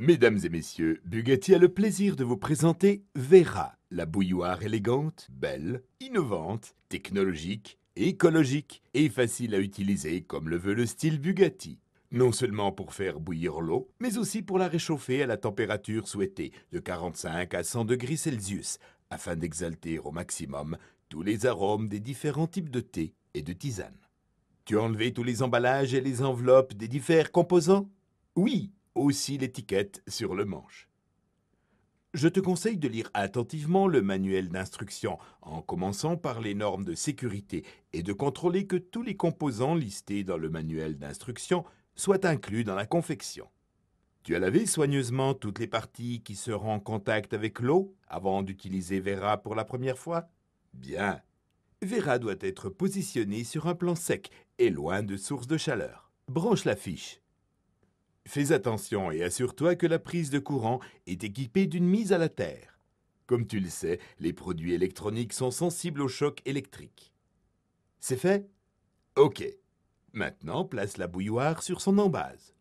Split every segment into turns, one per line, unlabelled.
Mesdames et messieurs, Bugatti a le plaisir de vous présenter Vera, la bouilloire élégante, belle, innovante, technologique, écologique et facile à utiliser comme le veut le style Bugatti. Non seulement pour faire bouillir l'eau, mais aussi pour la réchauffer à la température souhaitée de 45 à 100 degrés Celsius, afin d'exalter au maximum tous les arômes des différents types de thé et de tisane. Tu as enlevé tous les emballages et les enveloppes des différents composants Oui, aussi l'étiquette sur le manche. Je te conseille de lire attentivement le manuel d'instruction, en commençant par les normes de sécurité, et de contrôler que tous les composants listés dans le manuel d'instruction soient inclus dans la confection. Tu as lavé soigneusement toutes les parties qui seront en contact avec l'eau avant d'utiliser Vera pour la première fois Bien. Vera doit être positionnée sur un plan sec et loin de sources de chaleur. Branche la fiche. Fais attention et assure-toi que la prise de courant est équipée d'une mise à la terre. Comme tu le sais, les produits électroniques sont sensibles au choc électrique. C'est fait Ok. Maintenant, place la bouilloire sur son embase.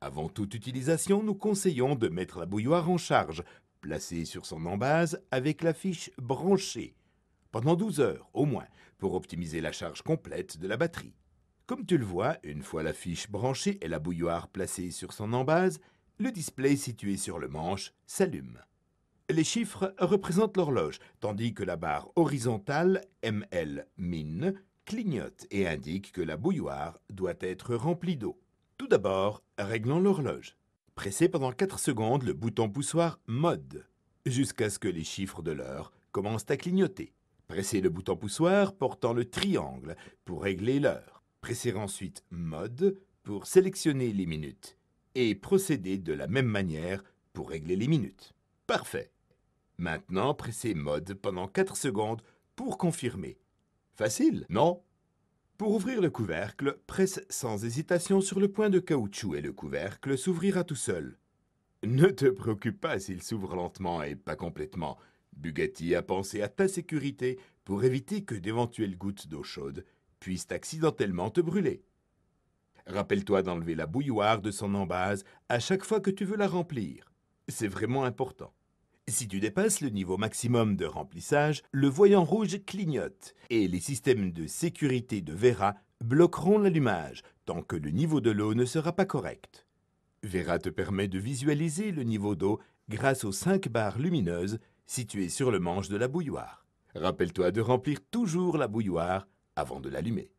Avant toute utilisation, nous conseillons de mettre la bouilloire en charge, placée sur son embase avec la fiche branchée, pendant 12 heures au moins, pour optimiser la charge complète de la batterie. Comme tu le vois, une fois la fiche branchée et la bouilloire placée sur son embase, le display situé sur le manche s'allume. Les chiffres représentent l'horloge, tandis que la barre horizontale ML min clignote et indique que la bouilloire doit être remplie d'eau. Tout d'abord, réglons l'horloge. Pressez pendant 4 secondes le bouton poussoir mode jusqu'à ce que les chiffres de l'heure commencent à clignoter. Pressez le bouton poussoir portant le triangle pour régler l'heure. Pressez ensuite Mode pour sélectionner les minutes et procédez de la même manière pour régler les minutes. Parfait. Maintenant, pressez Mode pendant 4 secondes pour confirmer. Facile, non Pour ouvrir le couvercle, presse sans hésitation sur le point de caoutchouc et le couvercle s'ouvrira tout seul. Ne te préoccupe pas s'il s'ouvre lentement et pas complètement. Bugatti a pensé à ta sécurité pour éviter que d'éventuelles gouttes d'eau chaude puissent accidentellement te brûler. Rappelle-toi d'enlever la bouilloire de son embase à chaque fois que tu veux la remplir. C'est vraiment important. Si tu dépasses le niveau maximum de remplissage, le voyant rouge clignote et les systèmes de sécurité de Vera bloqueront l'allumage tant que le niveau de l'eau ne sera pas correct. Vera te permet de visualiser le niveau d'eau grâce aux 5 barres lumineuses situées sur le manche de la bouilloire. Rappelle-toi de remplir toujours la bouilloire avant de l'allumer.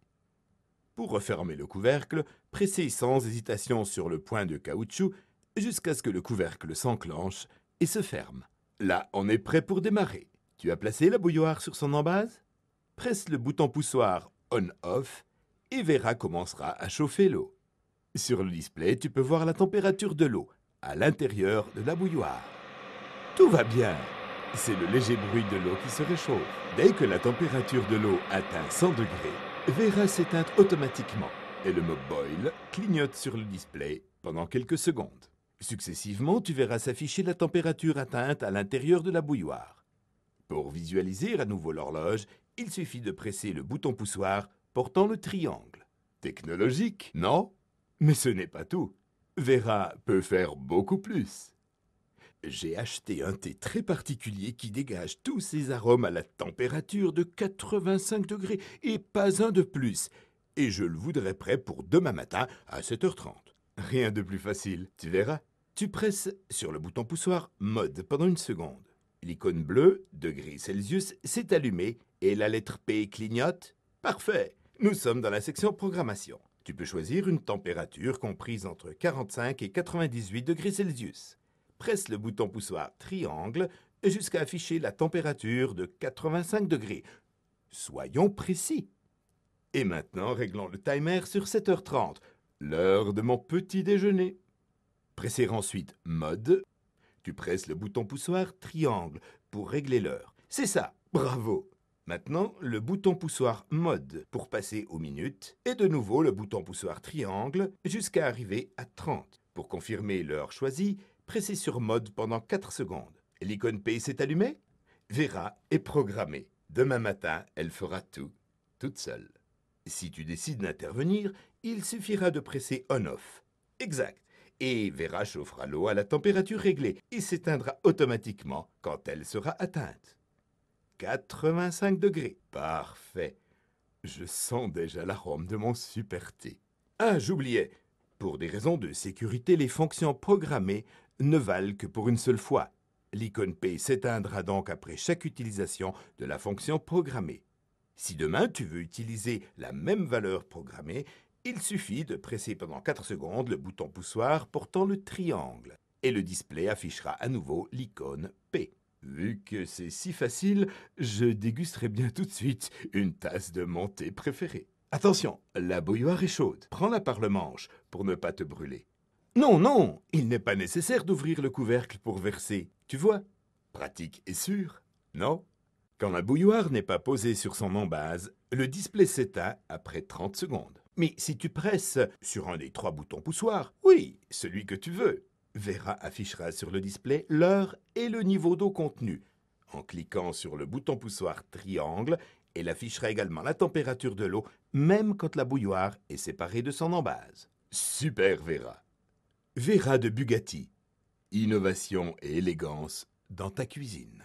Pour refermer le couvercle, pressez sans hésitation sur le point de caoutchouc jusqu'à ce que le couvercle s'enclenche et se ferme. Là, on est prêt pour démarrer. Tu as placé la bouilloire sur son embase Presse le bouton poussoir on-off et Vera commencera à chauffer l'eau. Sur le display, tu peux voir la température de l'eau à l'intérieur de la bouilloire. Tout va bien c'est le léger bruit de l'eau qui se réchauffe. Dès que la température de l'eau atteint 100 degrés, Vera s'éteint automatiquement et le mob boil clignote sur le display pendant quelques secondes. Successivement, tu verras s'afficher la température atteinte à l'intérieur de la bouilloire. Pour visualiser à nouveau l'horloge, il suffit de presser le bouton poussoir portant le triangle. Technologique, non Mais ce n'est pas tout. Vera peut faire beaucoup plus j'ai acheté un thé très particulier qui dégage tous ses arômes à la température de 85 degrés et pas un de plus. Et je le voudrais prêt pour demain matin à 7h30. Rien de plus facile, tu verras. Tu presses sur le bouton poussoir Mode pendant une seconde. L'icône bleue, degrés Celsius, s'est allumée et la lettre P clignote. Parfait Nous sommes dans la section Programmation. Tu peux choisir une température comprise entre 45 et 98 degrés Celsius presse le bouton poussoir triangle jusqu'à afficher la température de 85 degrés. Soyons précis. Et maintenant, réglons le timer sur 7h30, l'heure de mon petit déjeuner. Presser ensuite mode. Tu presses le bouton poussoir triangle pour régler l'heure. C'est ça, bravo. Maintenant, le bouton poussoir mode pour passer aux minutes et de nouveau le bouton poussoir triangle jusqu'à arriver à 30 pour confirmer l'heure choisie Pressez sur mode pendant 4 secondes. L'icône Pay s'est allumée Vera est programmée. Demain matin, elle fera tout, toute seule. Si tu décides d'intervenir, il suffira de presser on-off. Exact. Et Vera chauffera l'eau à la température réglée et s'éteindra automatiquement quand elle sera atteinte. 85 degrés. Parfait. Je sens déjà l'arôme de mon super thé. Ah, j'oubliais. Pour des raisons de sécurité, les fonctions programmées ne valent que pour une seule fois. L'icône P s'éteindra donc après chaque utilisation de la fonction programmée. Si demain tu veux utiliser la même valeur programmée, il suffit de presser pendant 4 secondes le bouton poussoir portant le triangle et le display affichera à nouveau l'icône P. Vu que c'est si facile, je dégusterai bien tout de suite une tasse de mon préférée. Attention, la bouilloire est chaude. Prends-la par le manche pour ne pas te brûler. Non, non, il n'est pas nécessaire d'ouvrir le couvercle pour verser, tu vois. Pratique et sûr, non Quand la bouilloire n'est pas posée sur son embase, le display s'éteint après 30 secondes. Mais si tu presses sur un des trois boutons poussoirs, oui, celui que tu veux, Vera affichera sur le display l'heure et le niveau d'eau contenu. En cliquant sur le bouton poussoir triangle, elle affichera également la température de l'eau, même quand la bouilloire est séparée de son embase. Super Vera Vera de Bugatti. Innovation et élégance dans ta cuisine.